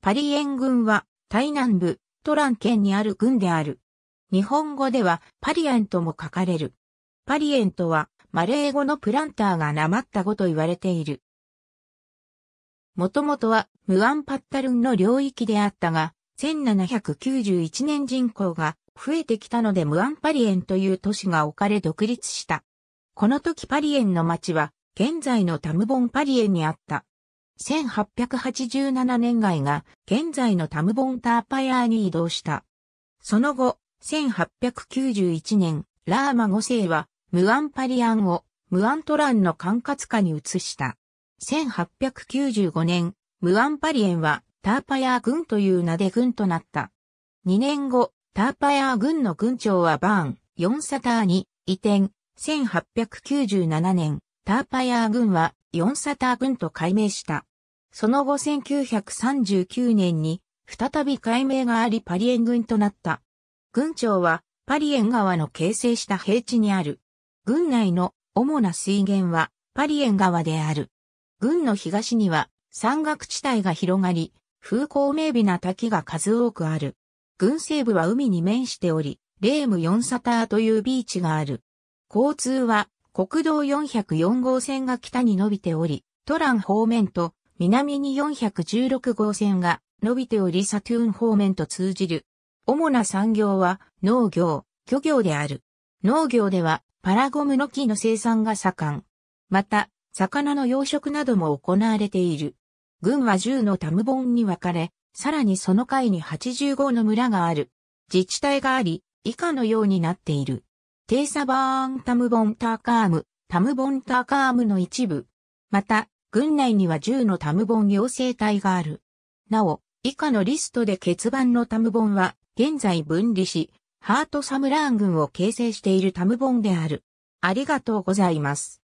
パリエン軍は、台南部、トラン県にある軍である。日本語では、パリエンとも書かれる。パリエンとは、マレー語のプランターがなまった語と言われている。もともとは、ムアンパッタルンの領域であったが、1791年人口が増えてきたのでムアンパリエンという都市が置かれ独立した。この時パリエンの町は、現在のタムボンパリエンにあった。1887年外が現在のタムボンターパヤーに移動した。その後、1891年、ラーマ5世はムアンパリアンをムアントランの管轄下に移した。1895年、ムアンパリエンはターパヤー軍という名で軍となった。2年後、ターパヤー軍の軍長はバーン、4サターに移転。1897年、ターパヤー軍は4サター軍と改名した。その後1939年に再び改名がありパリエン郡となった。郡庁はパリエン川の形成した平地にある。郡内の主な水源はパリエン川である。郡の東には山岳地帯が広がり、風光明媚な滝が数多くある。郡西部は海に面しており、レーム4サターというビーチがある。交通は国道404号線が北に伸びており、トラン方面と南に416号線が伸びておりサトゥーン方面と通じる。主な産業は農業、漁業である。農業ではパラゴムの木の生産が盛ん。また、魚の養殖なども行われている。軍は10のタムボンに分かれ、さらにその下位に85の村がある。自治体があり、以下のようになっている。テーサバーンタムボンターカーム、タムボンターカームの一部。また、軍内には10のタムボン養成体がある。なお、以下のリストで欠番のタムボンは、現在分離し、ハートサムラーン軍を形成しているタムボンである。ありがとうございます。